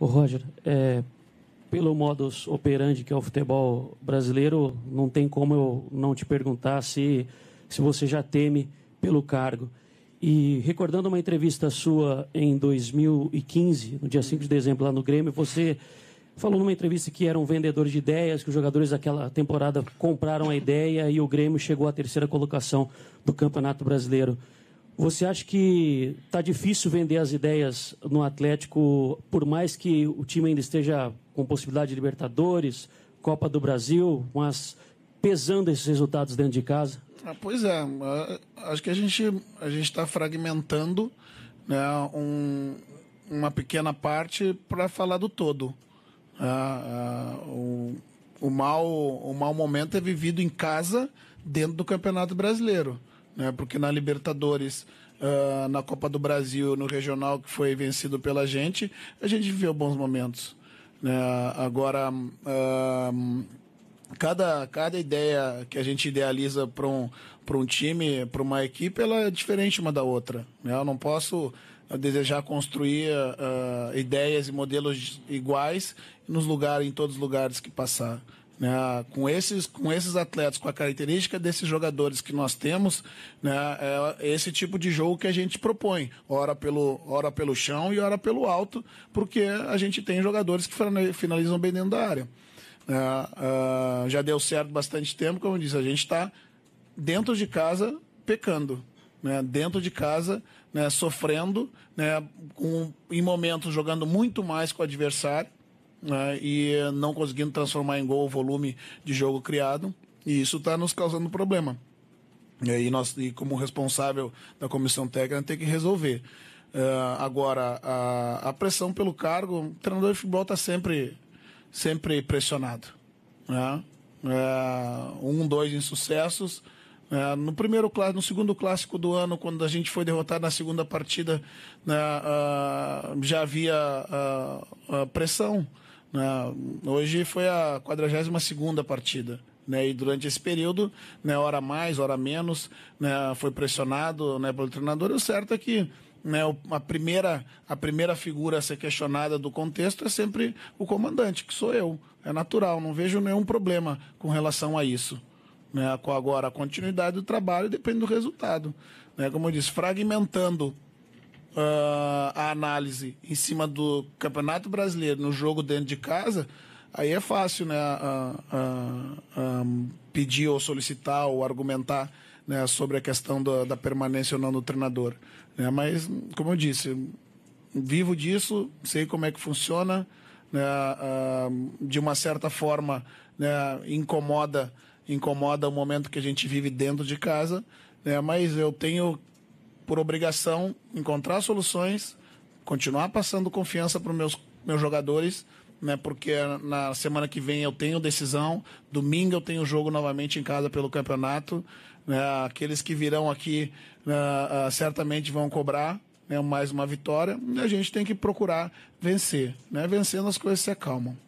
O Roger, é, pelo modus operandi que é o futebol brasileiro, não tem como eu não te perguntar se, se você já teme pelo cargo. E recordando uma entrevista sua em 2015, no dia 5 de dezembro, lá no Grêmio, você falou numa entrevista que era um vendedor de ideias, que os jogadores daquela temporada compraram a ideia e o Grêmio chegou à terceira colocação do Campeonato Brasileiro. Você acha que está difícil vender as ideias no Atlético, por mais que o time ainda esteja com possibilidade de Libertadores, Copa do Brasil, mas pesando esses resultados dentro de casa? Ah, pois é, ah, acho que a gente a gente está fragmentando né, um, uma pequena parte para falar do todo. Ah, ah, o, o, mal, o mau momento é vivido em casa dentro do Campeonato Brasileiro né? Porque na Libertadores, uh, na Copa do Brasil, no regional que foi vencido pela gente, a gente viveu bons momentos. Né? Agora, uh, cada, cada ideia que a gente idealiza para um, um time, para uma equipe, ela é diferente uma da outra. Né? Eu não posso desejar construir uh, ideias e modelos iguais nos lugares, em todos os lugares que passar. Né, com, esses, com esses atletas, com a característica desses jogadores que nós temos, né, é esse tipo de jogo que a gente propõe, ora pelo, ora pelo chão e ora pelo alto, porque a gente tem jogadores que finalizam bem dentro da área. É, é, já deu certo bastante tempo, como eu disse, a gente está dentro de casa pecando. Né, dentro de casa, né, sofrendo, né, com, em momentos jogando muito mais com o adversário, né, e não conseguindo transformar em gol o volume de jogo criado. E isso está nos causando problema. E aí nós, e como responsável da comissão técnica, tem que resolver. Uh, agora, a, a, pressão pelo cargo, o treinador de futebol está sempre, sempre pressionado. Né? Uh, um, dois insucessos. Uh, no primeiro no segundo clássico do ano, quando a gente foi derrotado na segunda partida, né, ah, já havia pressão. Né? hoje foi a 42 partida. Né, e durante esse período, né, hora mais, hora menos, né, foi pressionado né, pelo treinador. E o certo é que né, a, primeira, a primeira figura a ser questionada do contexto é sempre o comandante, que sou eu. É natural, não vejo nenhum problema com relação a isso. Né, agora, a continuidade do trabalho depende do resultado. Né, como eu disse, fragmentando uh, a análise em cima do Campeonato Brasileiro no jogo dentro de casa, aí é fácil né, uh, uh, pedir ou solicitar ou argumentar né, sobre a questão da, da permanência ou não do treinador. Né? Mas, como eu disse, vivo disso, sei como é que funciona. Né, de uma certa forma, né, incomoda incomoda o momento que a gente vive dentro de casa, né, mas eu tenho por obrigação, encontrar soluções, continuar passando confiança para os meus, meus jogadores, né? Porque na semana que vem eu tenho decisão, domingo eu tenho jogo novamente em casa pelo campeonato. Né? Aqueles que virão aqui né, ah, certamente vão cobrar né, mais uma vitória. E a gente tem que procurar vencer, né? Vencendo as coisas se acalmam.